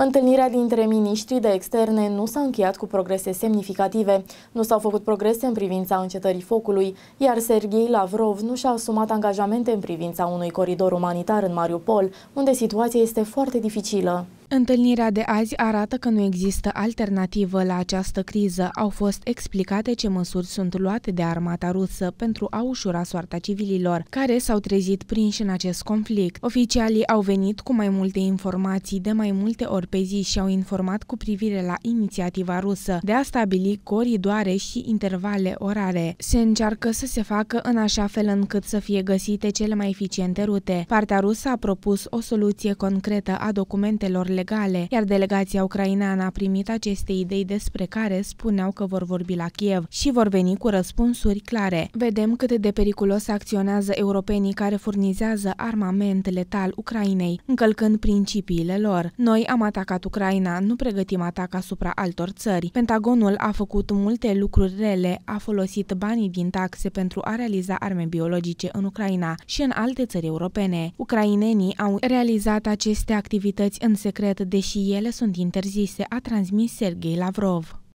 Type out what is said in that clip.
Întâlnirea dintre miniștrii de externe nu s-a încheiat cu progrese semnificative. Nu s-au făcut progrese în privința încetării focului, iar Serghei Lavrov nu și-a asumat angajamente în privința unui coridor umanitar în Mariupol, unde situația este foarte dificilă. Întâlnirea de azi arată că nu există alternativă la această criză. Au fost explicate ce măsuri sunt luate de armata rusă pentru a ușura soarta civililor, care s-au trezit prinși în acest conflict. Oficialii au venit cu mai multe informații de mai multe ori pe zi și au informat cu privire la inițiativa rusă de a stabili coridoare și intervale orare. Se încearcă să se facă în așa fel încât să fie găsite cele mai eficiente rute. Partea rusă a propus o soluție concretă a documentelor legale, iar delegația ucraineană a primit aceste idei despre care spuneau că vor vorbi la Kiev și vor veni cu răspunsuri clare. Vedem cât de periculos acționează europenii care furnizează armament letal Ucrainei, încălcând principiile lor. Noi am atacat Ucraina, nu pregătim atac asupra altor țări. Pentagonul a făcut multe lucruri rele, a folosit banii din taxe pentru a realiza arme biologice în Ucraina și în alte țări europene. Ucrainenii au realizat aceste activități în secret secret, deși ele sunt interzise, a transmis Sergei Lavrov.